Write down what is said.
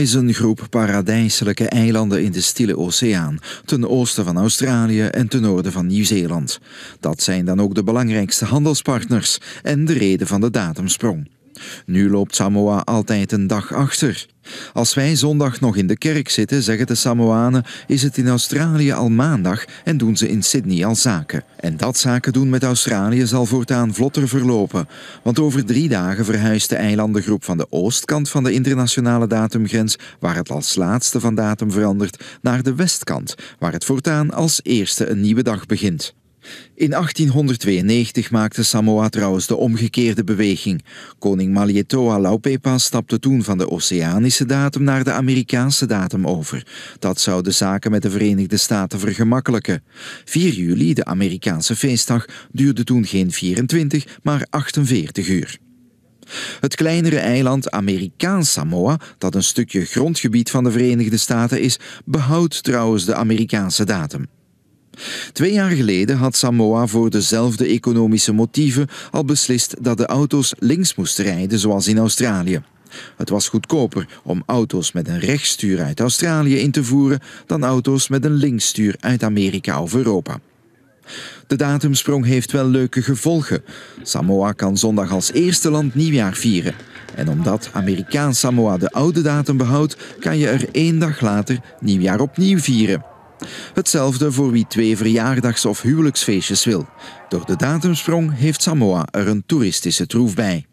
is een groep paradijselijke eilanden in de Stille Oceaan, ten oosten van Australië en ten noorden van Nieuw-Zeeland. Dat zijn dan ook de belangrijkste handelspartners en de reden van de datumsprong. Nu loopt Samoa altijd een dag achter. Als wij zondag nog in de kerk zitten, zeggen de Samoanen, is het in Australië al maandag en doen ze in Sydney al zaken. En dat zaken doen met Australië zal voortaan vlotter verlopen, want over drie dagen verhuist de eilandengroep van de oostkant van de internationale datumgrens, waar het als laatste van datum verandert, naar de westkant, waar het voortaan als eerste een nieuwe dag begint. In 1892 maakte Samoa trouwens de omgekeerde beweging. Koning Malietoa Laupepa stapte toen van de Oceanische datum naar de Amerikaanse datum over. Dat zou de zaken met de Verenigde Staten vergemakkelijken. 4 juli, de Amerikaanse feestdag, duurde toen geen 24, maar 48 uur. Het kleinere eiland Amerikaans Samoa, dat een stukje grondgebied van de Verenigde Staten is, behoudt trouwens de Amerikaanse datum. Twee jaar geleden had Samoa voor dezelfde economische motieven al beslist dat de auto's links moesten rijden zoals in Australië. Het was goedkoper om auto's met een rechtsstuur uit Australië in te voeren dan auto's met een linksstuur uit Amerika of Europa. De datumsprong heeft wel leuke gevolgen. Samoa kan zondag als eerste land nieuwjaar vieren. En omdat Amerikaans Samoa de oude datum behoudt, kan je er één dag later nieuwjaar opnieuw vieren. Hetzelfde voor wie twee verjaardags- of huwelijksfeestjes wil. Door de datumsprong heeft Samoa er een toeristische troef bij.